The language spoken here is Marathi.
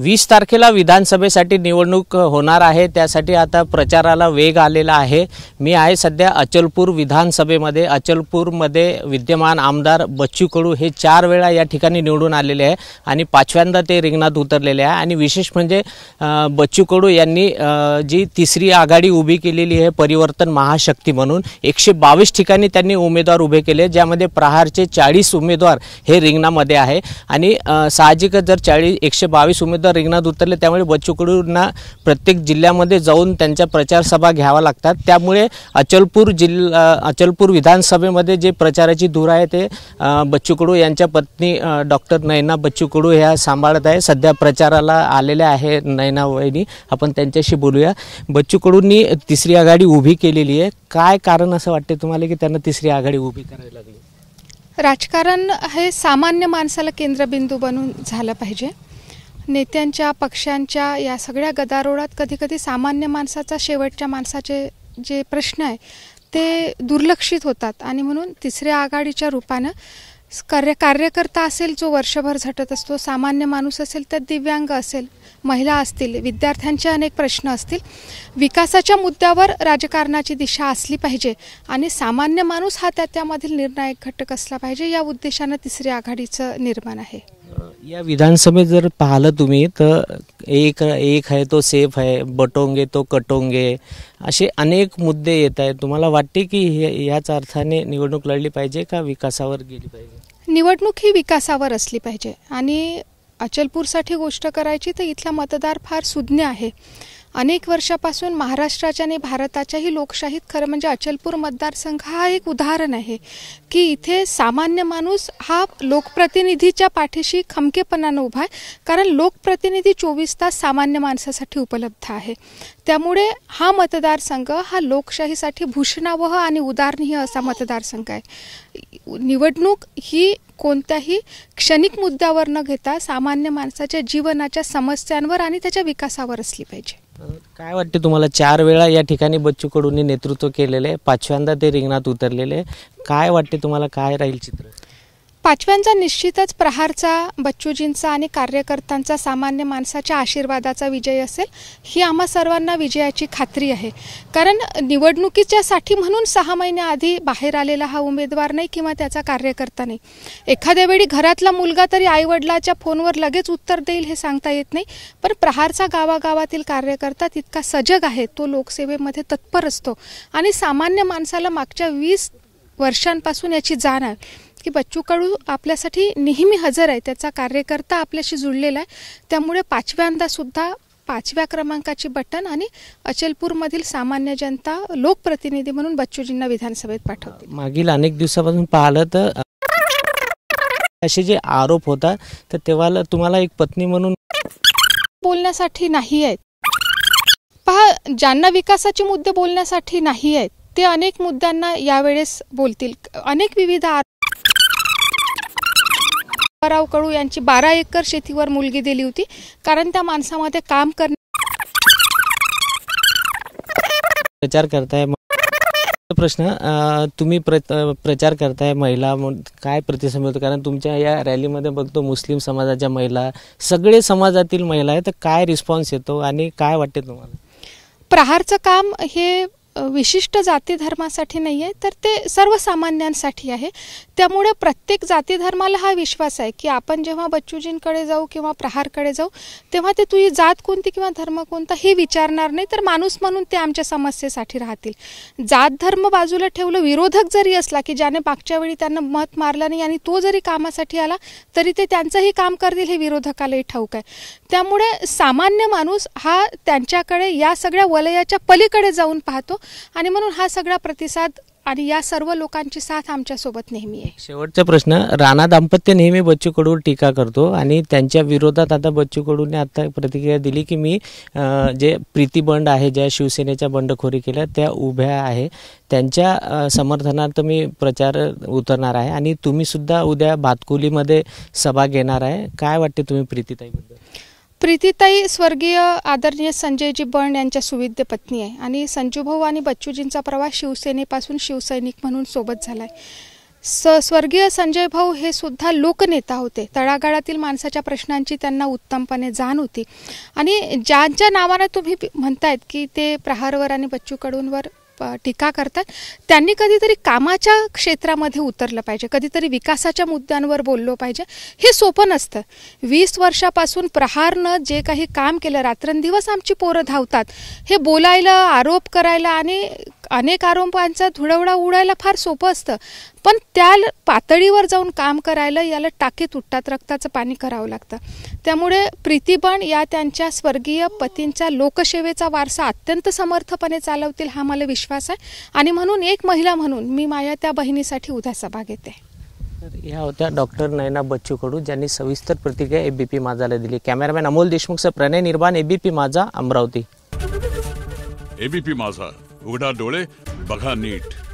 वीस तारखेला विधानसभेसाठी निवडणूक होणार आहे त्यासाठी आता प्रचाराला वेग आलेला आहे मी आहे सध्या अचलपूर विधानसभेमध्ये अचलपूरमध्ये विद्यमान आमदार बच्चू कडू हे चार वेळा या ठिकाणी निवडून आलेले आहे आणि पाचव्यांदा ते रिंगणात उतरलेले आहे आणि विशेष म्हणजे बच्चू कडू यांनी जी तिसरी आघाडी उभी केलेली आहे परिवर्तन महाशक्ती म्हणून एकशे बावीस ठिकाणी त्यांनी उमेदवार उभे केले ज्यामध्ये प्रहारचे चाळीस उमेदवार हे रिंगणामध्ये आहे आणि साहजिकच जर चाळीस एकशे बावीस उमेदवार सुद्धा रिंगणात उतरले त्यामुळे बच्चू कडूंना प्रत्येक जिल्ह्यामध्ये जाऊन त्यांच्या प्रचारसभा घ्यावा लागतात त्यामुळे अचलपूर जिल्हा अचलपूर विधानसभेमध्ये जे प्रचाराची धूर आहे ते बच्चू कडू यांच्या पत्नी डॉक्टर नैना बच्चू कडू ह्या सांभाळत आहे सध्या प्रचाराला आलेल्या आहे नैना वहिनी आपण त्यांच्याशी बोलूया बच्चू कडूंनी तिसरी आघाडी उभी केलेली आहे काय कारण असं वाटते तुम्हाला की त्यांना तिसरी आघाडी उभी करावी लागली राजकारण हे सामान्य माणसाला केंद्रबिंदू बनून झालं पाहिजे नेत्यांच्या पक्षांच्या या सगळ्या गदारोळात कधीकधी सामान्य माणसाचा शेवटच्या माणसाचे जे प्रश्न आहे ते दुर्लक्षित होतात आणि म्हणून तिसऱ्या आघाडीच्या रूपानं कार्य कार्यकर्ता असेल जो वर्षभर झटत असतो सामान्य माणूस असेल तर दिव्यांग असेल महिला असतील विद्यार्थ्यांचे अनेक प्रश्न असतील विकासाच्या मुद्द्यावर राजकारणाची दिशा असली पाहिजे आणि सामान्य माणूस हा त्या त्यामधील निर्णायक घटक असला पाहिजे या उद्देशानं तिसरी आघाडीचं निर्माण आहे या विधानसभेत जर पाहिलं तुम्ही तर एक एक आहे तो सेफ आहे बटोंगे तो कटोंगे असे अनेक मुद्दे येत आहेत तुम्हाला वाटते की हे याच अर्थाने निवडणूक लढली पाहिजे का विकासावर गेली पाहिजे निवडणूक ही विकासावर असली पाहिजे आणि अचलपूरसाठी गोष्ट करायची तर इथला मतदार फार सुज्ञ आहे अनेक वर्षापासून महाराष्ट्राच्या आणि भारताच्याही लोकशाहीत खरं म्हणजे अचलपूर मतदारसंघ हा एक उदाहरण आहे की इथे सामान्य माणूस हा लोकप्रतिनिधीच्या पाठीशी खमकेपणानं उभा आहे कारण लोकप्रतिनिधी चोवीस तास सामान्य माणसासाठी उपलब्ध आहे त्यामुळे हा मतदारसंघ हा लोकशाहीसाठी भूषणावह आणि उदाहरणीय असा मतदारसंघ आहे निवडणूक ही कोणत्याही क्षणिक मुद्द्यावर न घेता सामान्य माणसाच्या जीवनाच्या समस्यांवर आणि त्याच्या विकासावर असली पाहिजे काय वाटते तुम्हाला चार वेळा या ठिकाणी बच्चू कडून नेतृत्व केलेले पाचव्यांदा ते रिंगणात उतरलेले काय वाटते तुम्हाला काय राहील चित्र पाचव्यांचा निश्चितच प्रहारचा बच्चूजींचा आणि कार्यकर्त्यांचा सामान्य माणसाच्या आशीर्वादाचा विजय असेल ही आम्हा सर्वांना विजयाची खात्री आहे कारण निवडणुकीच्यासाठी म्हणून सहा महिन्याआधी बाहेर आलेला हा उमेदवार नाही किंवा त्याचा कार्यकर्ता नाही एखाद्या वेळी घरातला मुलगा तरी आईवडिलाच्या फोनवर लगेच उत्तर देईल हे सांगता येत नाही पण प्रहारचा गावागावातील कार्यकर्ता तितका सजग आहे तो लोकसेवेमध्ये तत्पर असतो आणि सामान्य माणसाला मागच्या वीस वर्षांपासून याची जाण आहे की बच्चू कडू आपल्यासाठी नेहमी हजर आहे त्याचा कार्यकर्ता आपल्याशी जुळलेला आहे त्यामुळे पाचव्यांदा सुद्धा पाचव्या क्रमांकाची बटन आणि अचलपूरमधील सामान्य जनता लोकप्रतिनिधी म्हणून बच्चूजींना विधानसभेत पाठवते मागील अनेक दिवसापासून पाहिलं तर असे जे आरोप होता तर तेव्हा तुम्हाला एक पत्नी म्हणून बोलण्यासाठी नाही आहेत पहा ज्यांना विकासाचे मुद्दे बोलण्यासाठी नाही आहेत ते अनेक मुद्द्यांना यावेळेस बोलतील अनेक विविध राव कडू यांची बारा एकर शेतीवर मुलगी दिली होती कारण त्या माणसामध्ये काम करणे प्रचार करताय प्रश्न तुम्ही प्र प्रचार करताय महिला काय प्रतिसाद मिळतो कारण तुमच्या या रॅलीमध्ये बघतो मुस्लिम समाजाच्या महिला सगळे समाजातील महिला आहेत तर काय रिस्पॉन्स येतो आणि काय वाटते तुम्हाला प्रहारचं काम हे विशिष्ट जाती धर्मासाठी नाही आहे तर ते सर्वसामान्यांसाठी आहे त्यामुळे प्रत्येक जाती धर्माला हा विश्वास आहे की आपण जेव्हा बच्चूजींकडे जाऊ किंवा प्रहारकडे जाऊ तेव्हा ते तुझी जात कोणती किंवा धर्म कोणता हे विचारणार नाही तर माणूस म्हणून ते आमच्या समस्येसाठी राहतील जात धर्म बाजूला ठेवलं विरोधक जरी असला की ज्याने मागच्या वेळी त्यांना मत मारलं नाही आणि तो जरी कामासाठी आला तरी ते त्यांचंही काम करतील हे विरोधकालाही ठाऊक आहे त्यामुळे सामान्य माणूस हा त्यांच्याकडे या सगळ्या वलयाच्या पलीकडे जाऊन पाहतो आणि म्हणून हा सगळा प्रतिसाद आणि या सर्व लोकांची साथ आमच्यासोबत नेहमी आहे शेवटचा प्रश्न राणा दाम्पत्य नेहमी बच्चू कडूवर टीका करतो आणि त्यांच्या विरोधात आता बच्चू कडूने आता प्रतिक्रिया दिली की मी जे प्रीती बंड आहे ज्या शिवसेनेच्या बंडखोरी केल्या त्या उभ्या आहे त्यांच्या समर्थनार्थ मी प्रचार उतरणार आहे आणि तुम्ही सुद्धा उद्या भातकुलीमध्ये सभा घेणार आहे काय वाटते तुम्ही प्रीतीताईबद्दल प्रीतीताई स्वर्गीय आदरणीय संजयजी बर्ण यांच्या सुविद्य पत्नी आहे आणि संजूभाऊ आणि बच्चूजींचा प्रवास शिवसेनेपासून शिवसैनिक म्हणून सोबत झाला आहे स स्वर्गीय संजय भाऊ हे सुद्धा लोकनेता होते तळागाळातील माणसाच्या प्रश्नांची त्यांना उत्तमपणे जाण होती आणि ज्यांच्या नावानं तुम्ही म्हणतायत की ते प्रहारवर आणि बच्चू टीका करतात त्यांनी कधीतरी कामाच्या क्षेत्रामध्ये उतरलं पाहिजे कधीतरी विकासाच्या मुद्द्यांवर बोललो पाहिजे हे सोपं नसतं वीस वर्षापासून प्रहारनं जे काही काम केलं रात्रंदिवस आमची पोरं धावतात हे बोलायला आरोप करायला आणि अनेक आरोपांचा धुडवडा उडायला फार सोपं असतं पण त्या पातळीवर जाऊन काम करायला याला टाके तुटतात रक्ताचं पाणी करावं लागतं त्यामुळे प्रीतीबण या त्यांच्या स्वर्गीय पतींच्या लोकसेवेचा वारसा अत्यंत समर्थपणे चालवतील हा मला विश्वास आहे आणि म्हणून एक महिला म्हणून मी माझ्या त्या बहिणीसाठी उद्या सभा घेते या होत्या डॉक्टर नयना बच्चू कडू ज्यांनी सविस्तर प्रतिक्रिया एबीपी माझाला दिली कॅमेरामॅन अमोल देशमुख सर प्रणय निर्माण एबीपी माझा अमरावती एबीपी माझा उघडा डोळे बघा नीट